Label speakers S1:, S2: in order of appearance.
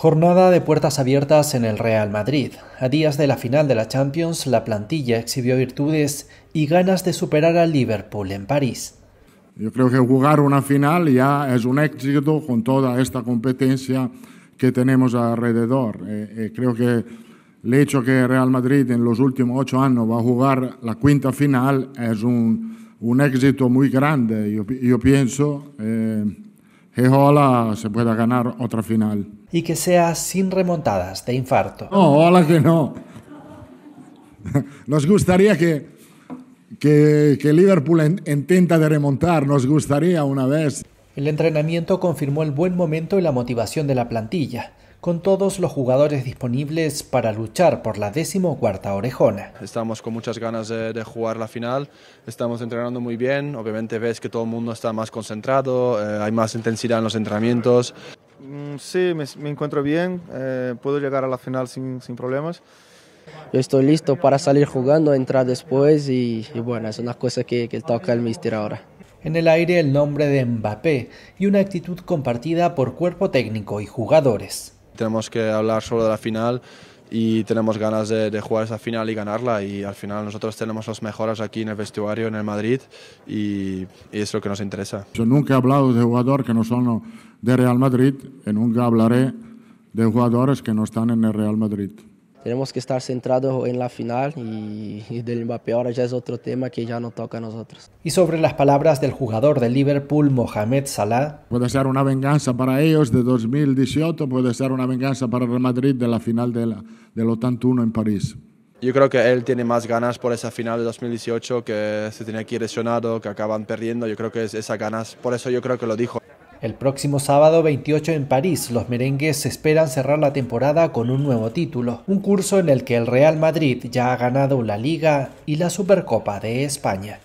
S1: Jornada de puertas abiertas en el Real Madrid. A días de la final de la Champions, la plantilla exhibió virtudes y ganas de superar al Liverpool en París.
S2: Yo creo que jugar una final ya es un éxito con toda esta competencia que tenemos alrededor. Eh, eh, creo que el hecho que Real Madrid en los últimos ocho años va a jugar la quinta final es un, un éxito muy grande, yo, pienso. Eh, que ojalá se pueda ganar otra final. Y que sea sin remontadas de infarto. No, ojalá que no. Nos gustaría que, que, que Liverpool intenta de remontar, nos gustaría una vez. El
S1: entrenamiento confirmó el buen momento y la motivación de la plantilla con todos los jugadores disponibles para luchar por la cuarta orejona.
S3: Estamos con muchas ganas de, jugar la final, estamos entrenando muy bien, obviamente ves que todo el mundo está más concentrado, eh, hay más intensidad en los entrenamientos. Mm, sí, me, encuentro bien, eh, puedo llegar a la final sin, problemas.
S4: Yo estoy listo para salir jugando, entrar después y, bueno, es una cosa que, toca el mister ahora. En el aire el nombre de Mbappé y una
S1: actitud compartida por cuerpo técnico y jugadores
S3: tenemos que hablar solo de la final y tenemos ganas de, jugar esa final y ganarla y al final nosotros tenemos las mejoras aquí en el vestuario en el Madrid y, y es lo que nos interesa.
S2: Yo nunca he hablado de jugadores que no son de Real Madrid y nunca hablaré de jugadores que no están en el Real Madrid
S4: tenemos que estar centrados en la final y, del Mbappé ahora ya es otro tema que ya no toca a nosotros.
S2: Y sobre las palabras del jugador de Liverpool, Mohamed Salah. Puede ser una venganza para ellos de 2018, puede ser una venganza para Real Madrid de la final de la, del 81 en París.
S3: Yo creo que él tiene más ganas por esa final de 2018 que se tenía aquí lesionado, que acaban perdiendo. Yo creo que es esas ganas, por eso yo creo que lo dijo.
S1: El próximo sábado 28 en París, los merengues esperan cerrar la temporada con un nuevo título, un curso en el que el Real Madrid ya ha ganado la Liga y la Supercopa de España.